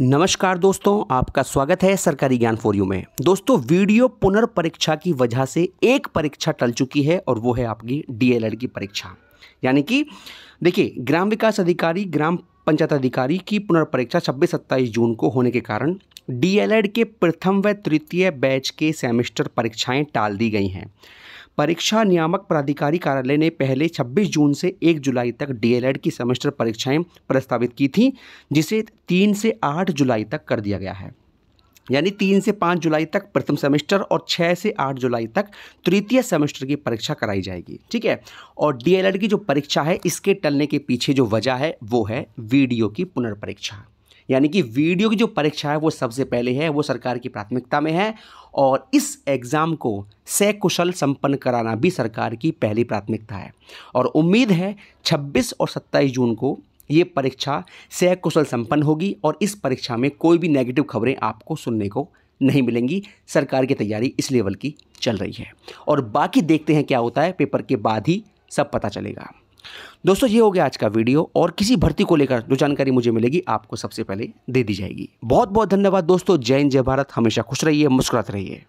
नमस्कार दोस्तों आपका स्वागत है सरकारी ज्ञान फॉर यू में दोस्तों वीडियो पुनर्परीक्षा की वजह से एक परीक्षा टल चुकी है और वो है आपकी डीएलएड की परीक्षा यानी कि देखिए ग्राम विकास अधिकारी ग्राम पंचायत अधिकारी की पुनर्परीक्षा छब्बीस सत्ताईस जून को होने के कारण डीएलएड के प्रथम व तृतीय बैच के सेमेस्टर परीक्षाएं टाल दी गई हैं परीक्षा नियामक प्राधिकारी कार्यालय ने पहले 26 जून से 1 जुलाई तक डीएलएड की सेमेस्टर परीक्षाएं प्रस्तावित की थीं जिसे 3 से 8 जुलाई तक कर दिया गया है यानी तीन से पाँच जुलाई तक प्रथम सेमेस्टर और छः से आठ जुलाई तक तृतीय सेमेस्टर की परीक्षा कराई जाएगी ठीक है और डीएलएड की जो परीक्षा है इसके टलने के पीछे जो वजह है वो है वीडियो की पुनर्परीक्षा यानी कि वीडियो की जो परीक्षा है वो सबसे पहले है वो सरकार की प्राथमिकता में है और इस एग्ज़ाम को सकुशल संपन्न कराना भी सरकार की पहली प्राथमिकता है और उम्मीद है 26 और 27 जून को ये परीक्षा सकुशल संपन्न होगी और इस परीक्षा में कोई भी नेगेटिव खबरें आपको सुनने को नहीं मिलेंगी सरकार की तैयारी इस लेवल की चल रही है और बाकी देखते हैं क्या होता है पेपर के बाद ही सब पता चलेगा दोस्तों ये हो गया आज का वीडियो और किसी भर्ती को लेकर जो जानकारी मुझे मिलेगी आपको सबसे पहले दे दी जाएगी बहुत बहुत धन्यवाद दोस्तों जय हिंद जय भारत हमेशा खुश रहिए मुस्कुराते रहिए